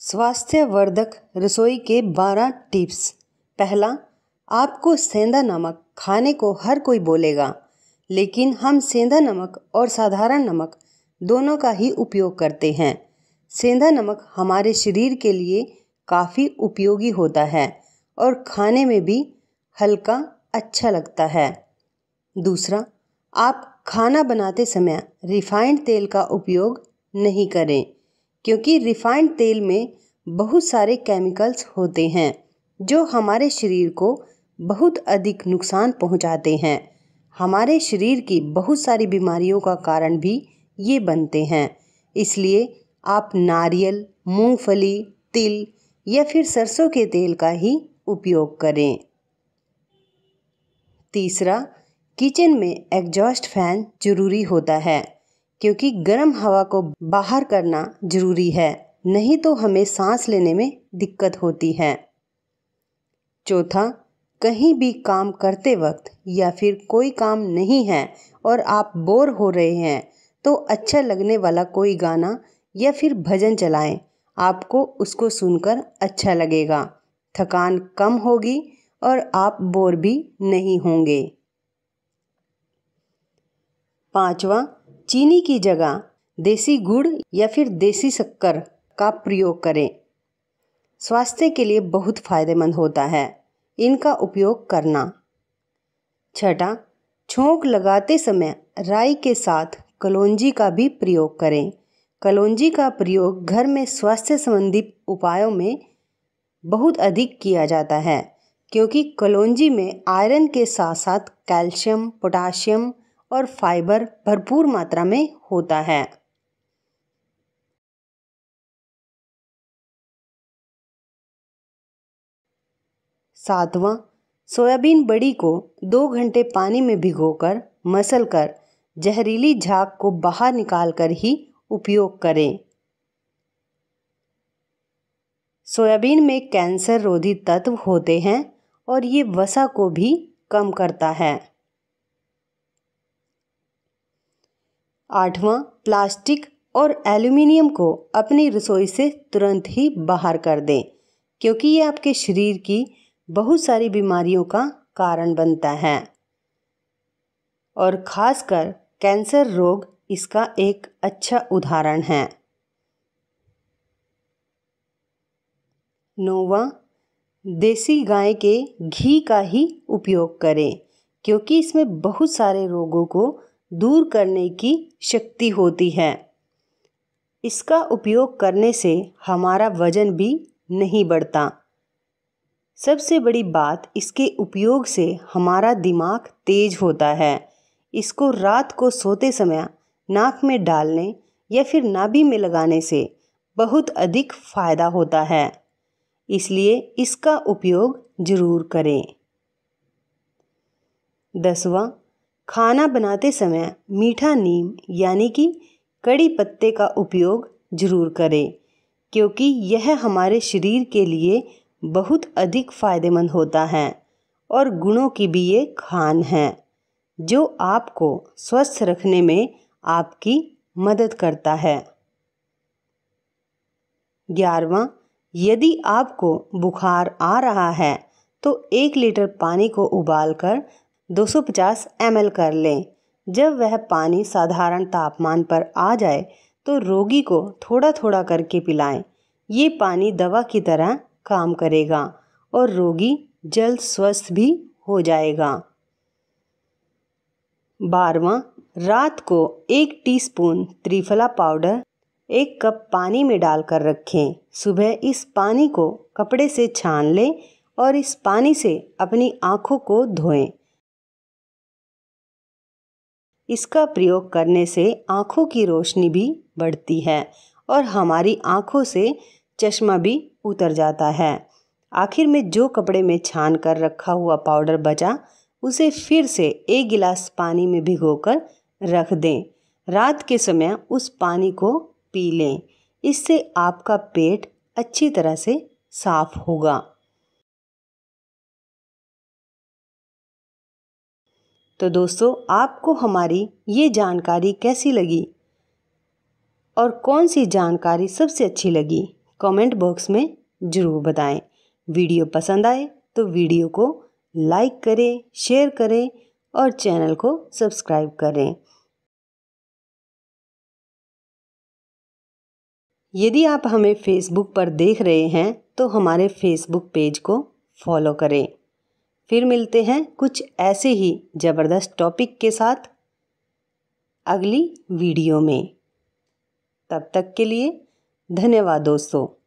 स्वास्थ्यवर्धक रसोई के बारह टिप्स पहला आपको सेंधा नमक खाने को हर कोई बोलेगा लेकिन हम सेंधा नमक और साधारण नमक दोनों का ही उपयोग करते हैं सेंधा नमक हमारे शरीर के लिए काफ़ी उपयोगी होता है और खाने में भी हल्का अच्छा लगता है दूसरा आप खाना बनाते समय रिफाइंड तेल का उपयोग नहीं करें क्योंकि रिफाइंड तेल में बहुत सारे केमिकल्स होते हैं जो हमारे शरीर को बहुत अधिक नुकसान पहुंचाते हैं हमारे शरीर की बहुत सारी बीमारियों का कारण भी ये बनते हैं इसलिए आप नारियल मूंगफली तिल या फिर सरसों के तेल का ही उपयोग करें तीसरा किचन में एग्जॉस्ट फैन जरूरी होता है क्योंकि गर्म हवा को बाहर करना जरूरी है नहीं तो हमें सांस लेने में दिक्कत होती है चौथा कहीं भी काम करते वक्त या फिर कोई काम नहीं है और आप बोर हो रहे हैं तो अच्छा लगने वाला कोई गाना या फिर भजन चलाएं आपको उसको सुनकर अच्छा लगेगा थकान कम होगी और आप बोर भी नहीं होंगे पांचवा चीनी की जगह देसी गुड़ या फिर देसी शक्कर का प्रयोग करें स्वास्थ्य के लिए बहुत फायदेमंद होता है इनका उपयोग करना छठा छोंक लगाते समय राई के साथ कलौंजी का भी प्रयोग करें कलौंजी का प्रयोग घर में स्वास्थ्य संबंधी उपायों में बहुत अधिक किया जाता है क्योंकि कलौंजी में आयरन के साथ साथ कैल्शियम पोटाशियम और फाइबर भरपूर मात्रा में होता है सातवां सोयाबीन बड़ी को दो घंटे पानी में भिगोकर मसल कर जहरीली झाग को बाहर निकाल कर ही उपयोग करें सोयाबीन में कैंसर रोधी तत्व होते हैं और ये वसा को भी कम करता है आठवां प्लास्टिक और एल्यूमिनियम को अपनी रसोई से तुरंत ही बाहर कर दें क्योंकि ये आपके शरीर की बहुत सारी बीमारियों का कारण बनता है और खासकर कैंसर रोग इसका एक अच्छा उदाहरण है नोवा देसी गाय के घी का ही उपयोग करें क्योंकि इसमें बहुत सारे रोगों को दूर करने की शक्ति होती है इसका उपयोग करने से हमारा वजन भी नहीं बढ़ता सबसे बड़ी बात इसके उपयोग से हमारा दिमाग तेज होता है इसको रात को सोते समय नाक में डालने या फिर नाभि में लगाने से बहुत अधिक फ़ायदा होता है इसलिए इसका उपयोग ज़रूर करें दसवां खाना बनाते समय मीठा नीम यानी कि कड़ी पत्ते का उपयोग ज़रूर करें क्योंकि यह हमारे शरीर के लिए बहुत अधिक फ़ायदेमंद होता है और गुणों की भी ये खान है जो आपको स्वस्थ रखने में आपकी मदद करता है ग्यारहवा यदि आपको बुखार आ रहा है तो एक लीटर पानी को उबालकर 250 ml कर लें जब वह पानी साधारण तापमान पर आ जाए तो रोगी को थोड़ा थोड़ा करके पिलाएं ये पानी दवा की तरह काम करेगा और रोगी जल्द स्वस्थ भी हो जाएगा बारवा रात को एक टीस्पून त्रिफला पाउडर एक कप पानी में डालकर रखें सुबह इस पानी को कपड़े से छान लें और इस पानी से अपनी आँखों को धोएं इसका प्रयोग करने से आँखों की रोशनी भी बढ़ती है और हमारी आँखों से चश्मा भी उतर जाता है आखिर में जो कपड़े में छान कर रखा हुआ पाउडर बचा उसे फिर से एक गिलास पानी में भिगोकर रख दें रात के समय उस पानी को पी लें इससे आपका पेट अच्छी तरह से साफ होगा तो दोस्तों आपको हमारी ये जानकारी कैसी लगी और कौन सी जानकारी सबसे अच्छी लगी कमेंट बॉक्स में ज़रूर बताएं वीडियो पसंद आए तो वीडियो को लाइक करें शेयर करें और चैनल को सब्सक्राइब करें यदि आप हमें फेसबुक पर देख रहे हैं तो हमारे फेसबुक पेज को फॉलो करें फिर मिलते हैं कुछ ऐसे ही ज़बरदस्त टॉपिक के साथ अगली वीडियो में तब तक के लिए धन्यवाद दोस्तों